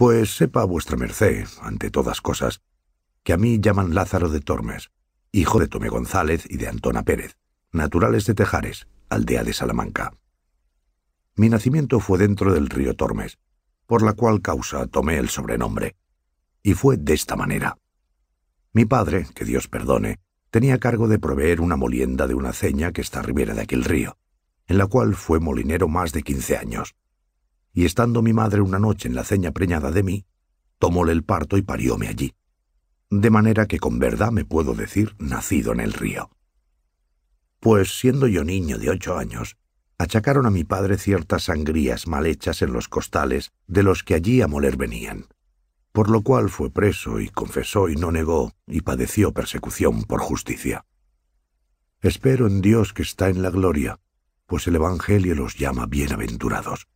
Pues sepa vuestra merced, ante todas cosas, que a mí llaman Lázaro de Tormes, hijo de Tomé González y de Antona Pérez, naturales de Tejares, aldea de Salamanca. Mi nacimiento fue dentro del río Tormes, por la cual causa tomé el sobrenombre, y fue de esta manera. Mi padre, que Dios perdone, tenía cargo de proveer una molienda de una ceña que está a ribera de aquel río, en la cual fue molinero más de quince años y estando mi madre una noche en la ceña preñada de mí, tomóle el parto y parióme allí. De manera que con verdad me puedo decir nacido en el río. Pues siendo yo niño de ocho años, achacaron a mi padre ciertas sangrías mal hechas en los costales de los que allí a moler venían, por lo cual fue preso y confesó y no negó y padeció persecución por justicia. Espero en Dios que está en la gloria, pues el Evangelio los llama bienaventurados.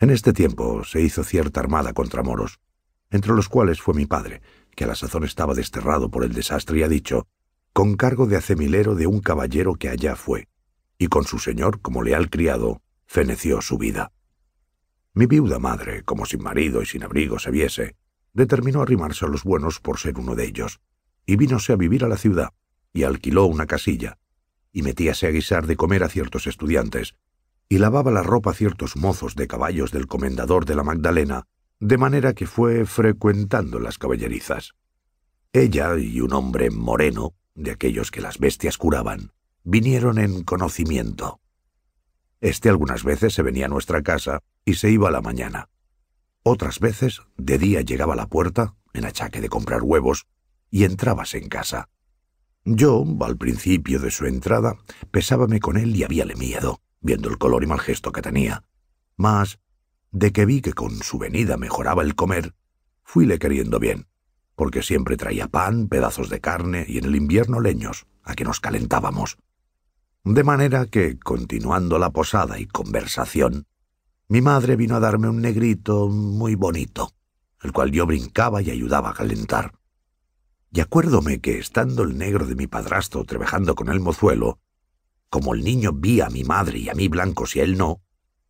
En este tiempo se hizo cierta armada contra moros, entre los cuales fue mi padre, que a la sazón estaba desterrado por el desastre y ha dicho, con cargo de acemilero de un caballero que allá fue, y con su señor como leal criado, feneció su vida. Mi viuda madre, como sin marido y sin abrigo se viese, determinó arrimarse a los buenos por ser uno de ellos, y vínose a vivir a la ciudad, y alquiló una casilla, y metíase a guisar de comer a ciertos estudiantes, y lavaba la ropa a ciertos mozos de caballos del comendador de la Magdalena, de manera que fue frecuentando las caballerizas. Ella y un hombre moreno, de aquellos que las bestias curaban, vinieron en conocimiento. Este algunas veces se venía a nuestra casa y se iba a la mañana. Otras veces, de día llegaba a la puerta, en achaque de comprar huevos, y entrábase en casa. Yo, al principio de su entrada, pesábame con él y habíale miedo viendo el color y mal gesto que tenía, mas de que vi que con su venida mejoraba el comer, fuile queriendo bien, porque siempre traía pan, pedazos de carne y en el invierno leños, a que nos calentábamos. De manera que, continuando la posada y conversación, mi madre vino a darme un negrito muy bonito, el cual yo brincaba y ayudaba a calentar. Y acuérdome que, estando el negro de mi padrastro trabajando con el mozuelo, como el niño vi a mi madre y a mí blancos y a él no,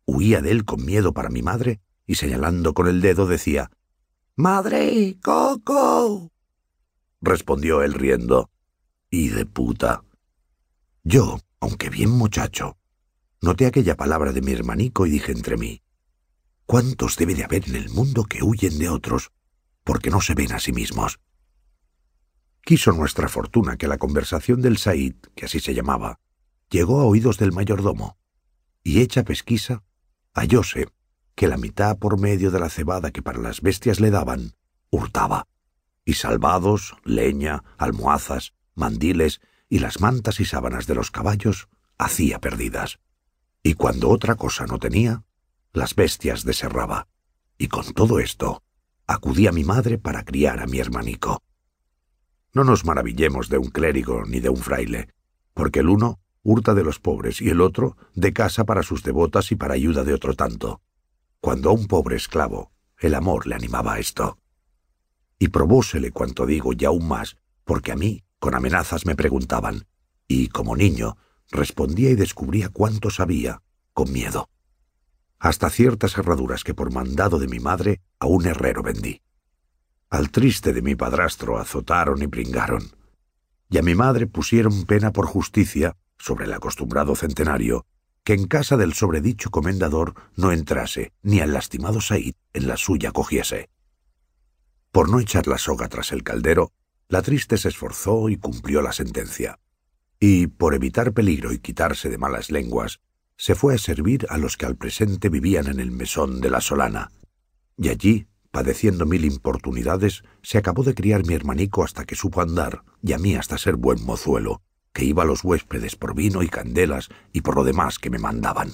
huía de él con miedo para mi madre y señalando con el dedo decía Madre, Coco. respondió él riendo. Y de puta. Yo, aunque bien muchacho, noté aquella palabra de mi hermanico y dije entre mí ¿Cuántos debe de haber en el mundo que huyen de otros porque no se ven a sí mismos? Quiso nuestra fortuna que la conversación del Said, que así se llamaba, llegó a oídos del mayordomo, y hecha pesquisa, hallóse que la mitad por medio de la cebada que para las bestias le daban, hurtaba, y salvados leña, almohazas, mandiles y las mantas y sábanas de los caballos, hacía perdidas. Y cuando otra cosa no tenía, las bestias deserraba. Y con todo esto, acudí a mi madre para criar a mi hermanico. No nos maravillemos de un clérigo ni de un fraile, porque el uno hurta de los pobres y el otro de casa para sus devotas y para ayuda de otro tanto. Cuando a un pobre esclavo, el amor le animaba a esto. Y probósele cuanto digo y aún más, porque a mí, con amenazas me preguntaban, y como niño, respondía y descubría cuánto sabía, con miedo. Hasta ciertas herraduras que por mandado de mi madre a un herrero vendí. Al triste de mi padrastro azotaron y pringaron, y a mi madre pusieron pena por justicia sobre el acostumbrado centenario, que en casa del sobredicho comendador no entrase, ni al lastimado Said en la suya cogiese. Por no echar la soga tras el caldero, la triste se esforzó y cumplió la sentencia. Y, por evitar peligro y quitarse de malas lenguas, se fue a servir a los que al presente vivían en el mesón de la Solana. Y allí, padeciendo mil importunidades, se acabó de criar mi hermanico hasta que supo andar y a mí hasta ser buen mozuelo, que iba a los huéspedes por vino y candelas y por lo demás que me mandaban.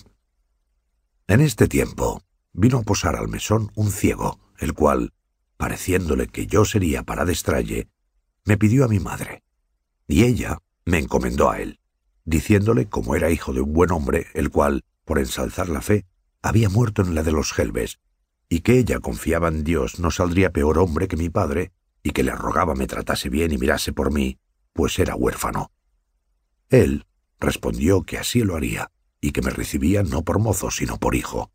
En este tiempo vino a posar al mesón un ciego, el cual, pareciéndole que yo sería para destralle, me pidió a mi madre, y ella me encomendó a él, diciéndole como era hijo de un buen hombre, el cual, por ensalzar la fe, había muerto en la de los gelbes, y que ella confiaba en Dios no saldría peor hombre que mi padre, y que le rogaba me tratase bien y mirase por mí, pues era huérfano. Él respondió que así lo haría y que me recibía no por mozo, sino por hijo.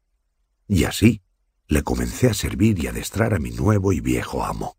Y así le comencé a servir y adestrar a mi nuevo y viejo amo.